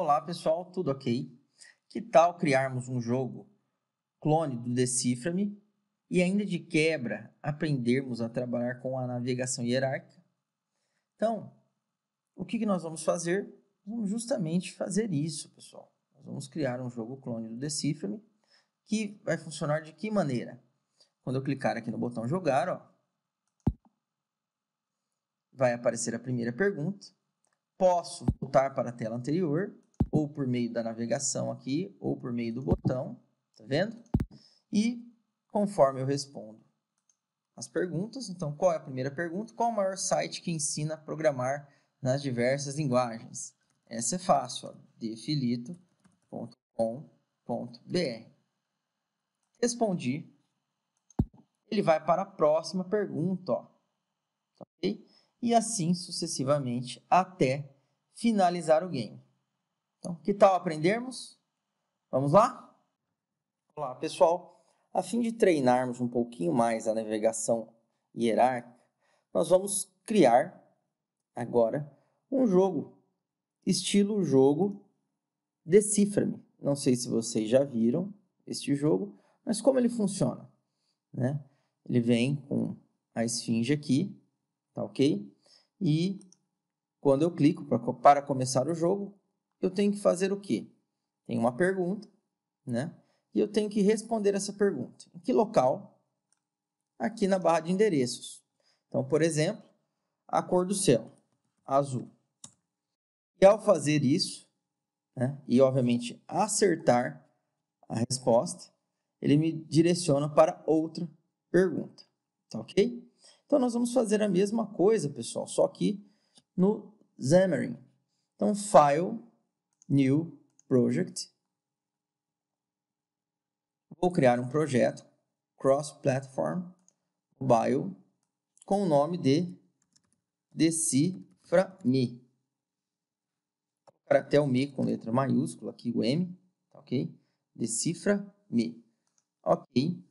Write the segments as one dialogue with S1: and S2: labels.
S1: Olá pessoal, tudo ok? Que tal criarmos um jogo clone do Decifra-me e ainda de quebra aprendermos a trabalhar com a navegação hierárquica? Então, o que, nós vamos fazer? Vamos justamente fazer isso, pessoal. Nós vamos criar um jogo clone do Decifra-me que vai funcionar de que maneira? Quando eu clicar aqui no botão jogar, ó, vai aparecer a primeira pergunta. Posso voltar para a tela anterior ou por meio da navegação aqui, ou por meio do botão, tá vendo? E conforme eu respondo as perguntas, então qual é a primeira pergunta? Qual é o maior site que ensina a programar nas diversas linguagens? Essa é fácil, defilito.com.br. Respondi. Ele vai para a próxima pergunta, ó. Tá okay? E assim sucessivamente até finalizar o game. Então, que tal aprendermos? Vamos lá? Olá, pessoal. A fim de treinarmos um pouquinho mais a navegação hierárquica, nós vamos criar agora um jogo, estilo jogo Decifra-me. Não sei se vocês já viram este jogo, mas como ele funciona? Né? Ele vem com a esfinge aqui, tá ok? E quando eu clico para começar o jogo, eu tenho que fazer o quê? Tem uma pergunta, né? E eu tenho que responder essa pergunta. Em que local? Aqui na barra de endereços. Então, por exemplo, a cor do céu, azul. E ao fazer isso, né, e obviamente acertar a resposta, ele me direciona para outra pergunta. Tá ok? Então, nós vamos fazer a mesma coisa, pessoal, só que no Xamarin. Então, File, New Project. Vou criar um projeto cross-platform mobile com o nome de Decifra-me. Vou até o me com letra maiúscula, aqui o M, tá ok? Decifra-me. Ok.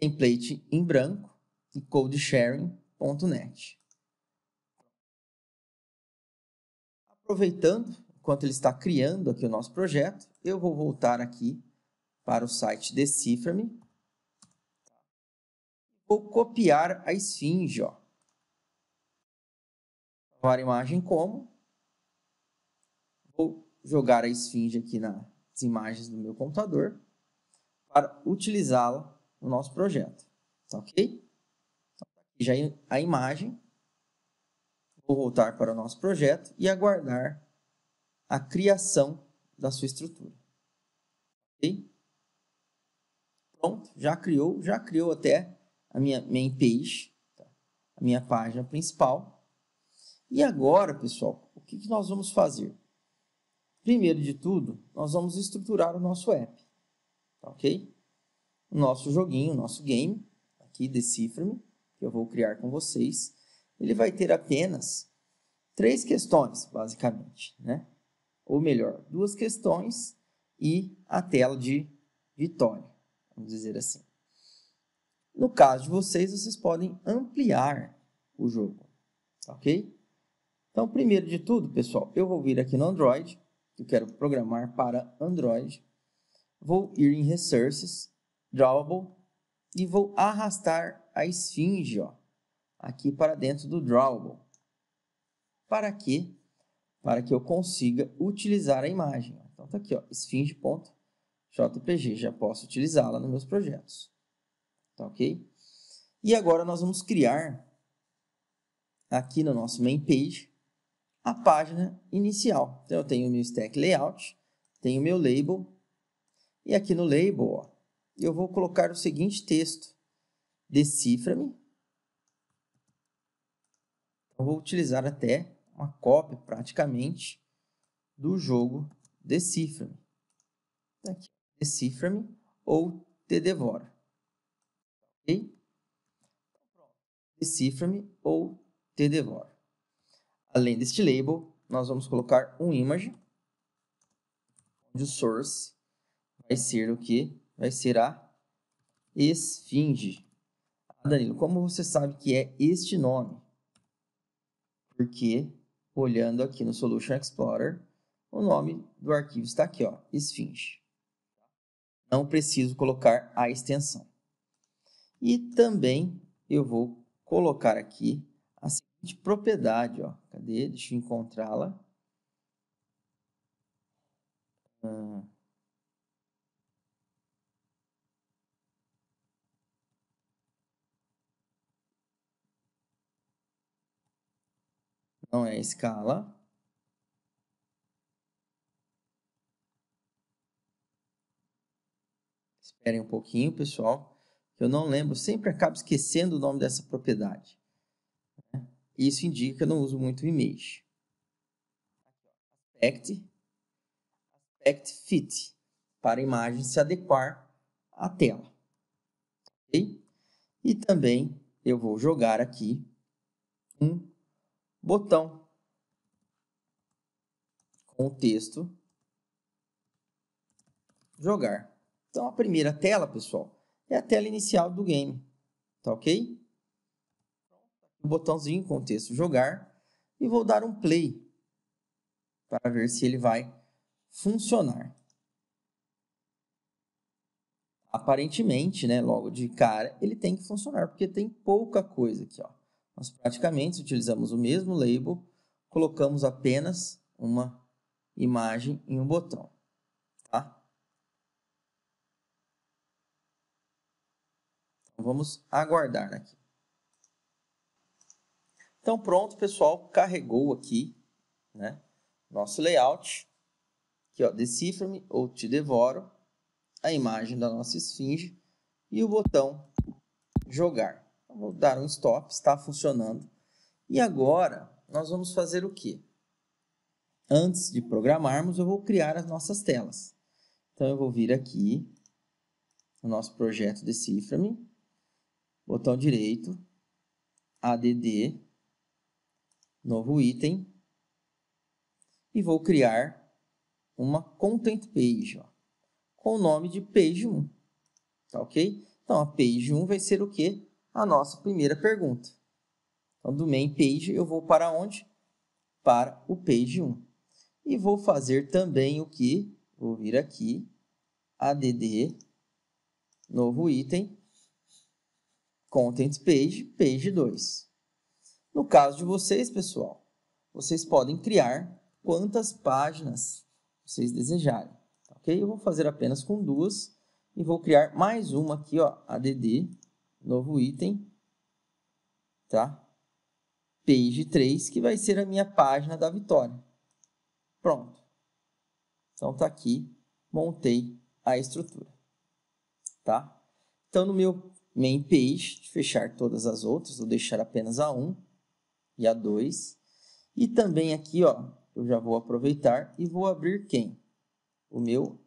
S1: Template em branco e codesharing.net. Aproveitando, enquanto ele está criando aqui o nosso projeto, eu vou voltar aqui para o site Decifra-me. Vou copiar a esfinge. Ó. Salvar a imagem como. Vou jogar a esfinge aqui nas imagens do meu computador para utilizá-la no nosso projeto. Tá ok? Então, tá já a imagem Vou voltar para o nosso projeto e aguardar a criação da sua estrutura. Ok? Pronto, já criou, já criou até a minha main page, tá? a minha página principal. E agora, pessoal, o que, nós vamos fazer? Primeiro de tudo, nós vamos estruturar o nosso app, tá ok? O nosso joguinho, o nosso game, aqui, Decifra-me, que eu vou criar com vocês ele vai ter apenas três questões, basicamente, né? Ou melhor, duas questões e a tela de vitória, vamos dizer assim. No caso de vocês, vocês podem ampliar o jogo, tá ok? Então, primeiro de tudo, pessoal, eu vou vir aqui no Android, eu quero programar para Android, vou ir em Resources, Drawable, e vou arrastar a esfinge, ó, aqui para dentro do drawable. Para quê? Para que eu consiga utilizar a imagem. Então está aqui, ó, esfinge.jpg, já posso utilizá-la nos meus projetos. Tá ok? E agora nós vamos criar aqui no nosso main page a página inicial. Então eu tenho o meu stack layout, tenho o meu label e aqui no label ó, eu vou colocar o seguinte texto: decifra-me eu vou utilizar até uma cópia praticamente do jogo Decifra-me. Tá aqui, Decifra-me ou Te Devora. Ok? Então, Decifra-me ou Te Devora. Além deste label, nós vamos colocar um image, onde o source vai ser o que? Vai ser a esfinge. Ah, Danilo, como você sabe que é este nome? porque olhando aqui no Solution Explorer, o nome do arquivo está aqui, ó, esfinge. Não preciso colocar a extensão. E também eu vou colocar aqui a seguinte propriedade, ó. Cadê? Deixa eu encontrá-la. Ah. não é escala. Esperem um pouquinho, pessoal, que eu não lembro, sempre acabo esquecendo o nome dessa propriedade. Né? Isso indica, que eu não uso muito o image. Aspect, aspect fit, para a imagem se adequar à tela. Okay? E também eu vou jogar aqui um botão com o texto jogar. Então a primeira tela, pessoal, é a tela inicial do game, tá ok? O botãozinho com o texto jogar e vou dar um play para ver se ele vai funcionar. Aparentemente, né, logo de cara, ele tem que funcionar porque tem pouca coisa aqui, ó. Nós praticamente utilizamos o mesmo label, colocamos apenas uma imagem em um botão. Tá? Então, vamos aguardar aqui. Então pronto, pessoal, carregou aqui né, nosso layout. Aqui, ó, decifra-me ou te devoro. A imagem da nossa esfinge e o botão jogar vou dar um stop, está funcionando. E agora nós vamos fazer o quê? Antes de programarmos, eu vou criar as nossas telas. Então eu vou vir aqui no nosso projeto Decifra-me, botão direito, add, novo item, e vou criar uma content page, ó, com o nome de page 1, tá ok? Então, a page 1 vai ser o quê? a nossa primeira pergunta. Então, do main page, eu vou para onde? Para o page 1. E vou fazer também o que? Vou vir aqui, add, novo item, content page, page 2. No caso de vocês, pessoal, vocês podem criar quantas páginas vocês desejarem. Tá ok? Eu vou fazer apenas com duas e vou criar mais uma aqui, ó, add, novo item, tá? Page 3, que vai ser a minha página da vitória. Pronto. Então, tá aqui, montei a estrutura, tá? Então, no meu main page, fechar todas as outras, vou deixar apenas a 1 e a 2. E também aqui, ó, eu já vou aproveitar e vou abrir quem? O meu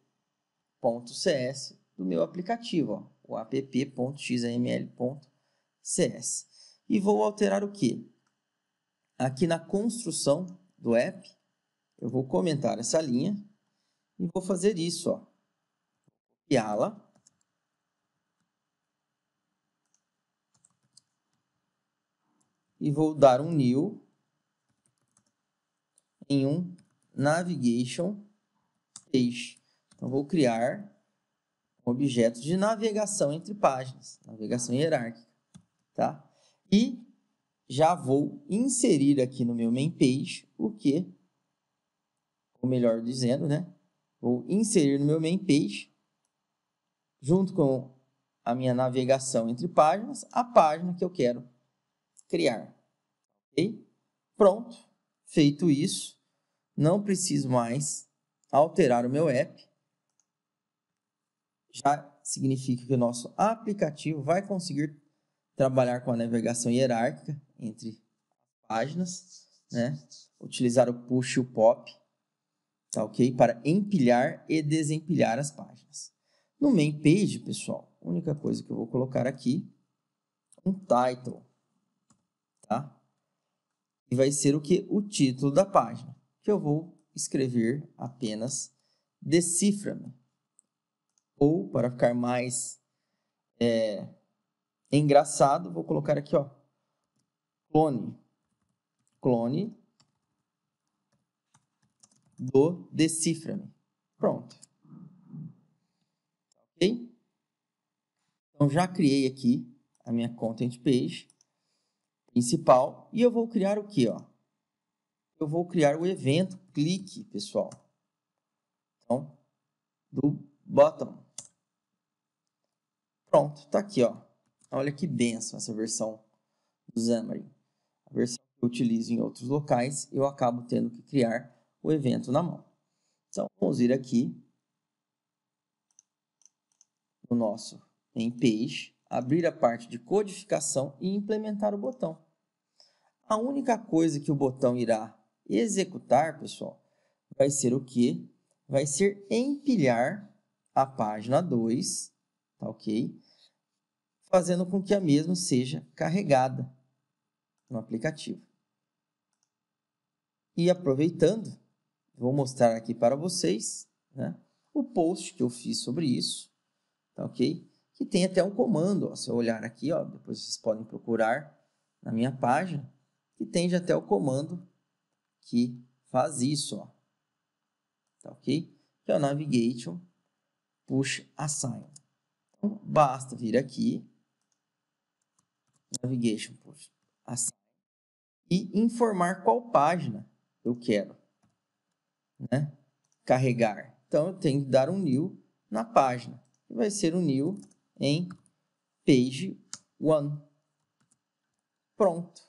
S1: ponto .cs do meu aplicativo, ó o app.xml.cs. E vou alterar o que? Aqui na construção do app, eu vou comentar essa linha e vou fazer isso. Ó. Copiá-la. E vou dar um new em um navigation page. Então, vou criar objetos de navegação entre páginas, navegação hierárquica, tá? E já vou inserir aqui no meu main page o que, ou melhor dizendo, né? Vou inserir no meu main page, junto com a minha navegação entre páginas, a página que eu quero criar. Ok? Pronto. Feito isso, não preciso mais alterar o meu app já significa que o nosso aplicativo vai conseguir trabalhar com a navegação hierárquica entre páginas, né? utilizar o push e o pop, tá ok? Para empilhar e desempilhar as páginas. No main page, pessoal, a única coisa que eu vou colocar aqui, um title, tá? E vai ser o que? O título da página, que eu vou escrever apenas decifra-me. Ou, para ficar mais é, engraçado, vou colocar aqui, ó, clone. Clone do Decifra-me. Pronto. Ok? Então, já criei aqui a minha content page principal e eu vou criar o que, ó? Eu vou criar o evento clique, pessoal. Então, do bottom. Pronto, tá aqui, ó. Olha que benção essa versão do Xamarin. A versão que eu utilizo em outros locais, eu acabo tendo que criar o evento na mão. Então, vamos ir aqui no nosso em page, abrir a parte de codificação e implementar o botão. A única coisa que o botão irá executar, pessoal, vai ser o que? Vai ser empilhar a página 2 tá ok? Fazendo com que a mesma seja carregada no aplicativo. E aproveitando, vou mostrar aqui para vocês né, o post que eu fiz sobre isso, tá ok? Que tem até um comando, ó, se eu olhar aqui, ó, depois vocês podem procurar na minha página, que tem já até o comando que faz isso, ó, tá ok? Que é o navigation push assign. Então, basta vir aqui, navigation por assim, e informar qual página eu quero né, carregar. Então, eu tenho que dar um new na página, que vai ser um new em page 1. Pronto.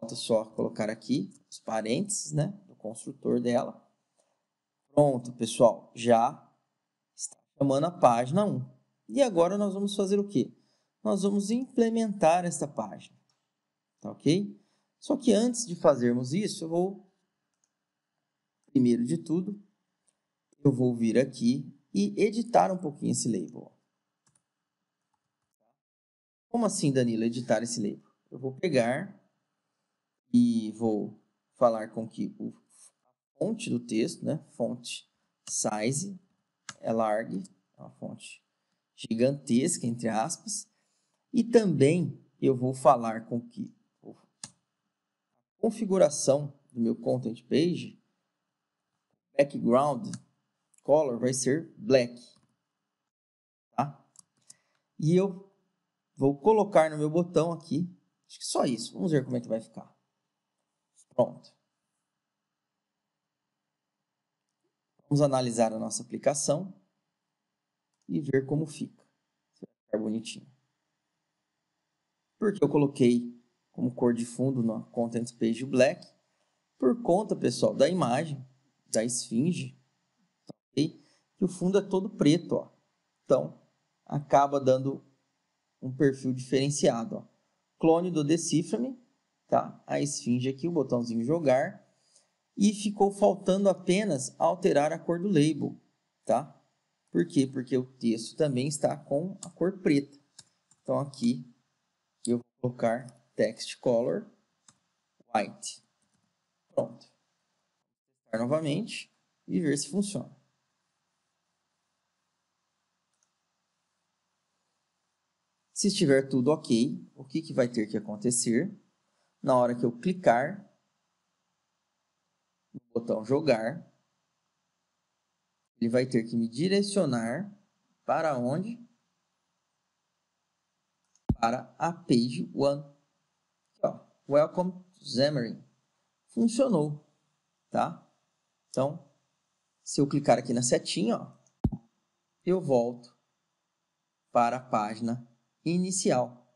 S1: Falta só colocar aqui os parênteses né, do construtor dela. Pronto, pessoal, já chamando a página 1. E agora nós vamos fazer o quê? Nós vamos implementar essa página, tá ok? Só que antes de fazermos isso, eu vou, primeiro de tudo, eu vou vir aqui e editar um pouquinho esse label. Como assim, Danilo, editar esse label? Eu vou pegar e vou falar com que o fonte do texto, né? Fonte size, é larga, é uma fonte gigantesca, entre aspas. E também eu vou falar com que a configuração do meu content page, background color vai ser black. Tá? E eu vou colocar no meu botão aqui, acho que só isso. Vamos ver como é que vai ficar. Pronto. Vamos analisar a nossa aplicação e ver como fica. Se vai ficar bonitinho. Porque eu coloquei como cor de fundo na Content Page Black, por conta, pessoal, da imagem, da esfinge, tá okay? que o fundo é todo preto. Ó. Então, acaba dando um perfil diferenciado. Ó. Clone do Deciframe, tá? a esfinge aqui, o botãozinho jogar, e ficou faltando apenas alterar a cor do label, tá? Por quê? Porque o texto também está com a cor preta. Então aqui eu vou colocar text color white. Pronto. Vou testar novamente e ver se funciona. Se estiver tudo ok, o que, que vai ter que acontecer? Na hora que eu clicar, botão jogar, ele vai ter que me direcionar para onde? Para a page 1. Welcome to Xamarin. Funcionou, tá? Então, se eu clicar aqui na setinha, ó, eu volto para a página inicial,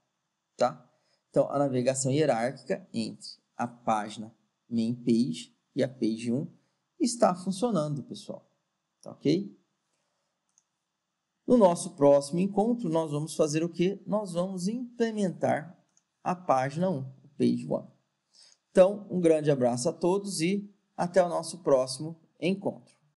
S1: tá? Então, a navegação hierárquica entre a página main page e a Page 1 está funcionando, pessoal. Tá ok? No nosso próximo encontro, nós vamos fazer o que? Nós vamos implementar a página 1, o Page 1. Então, um grande abraço a todos e até o nosso próximo encontro.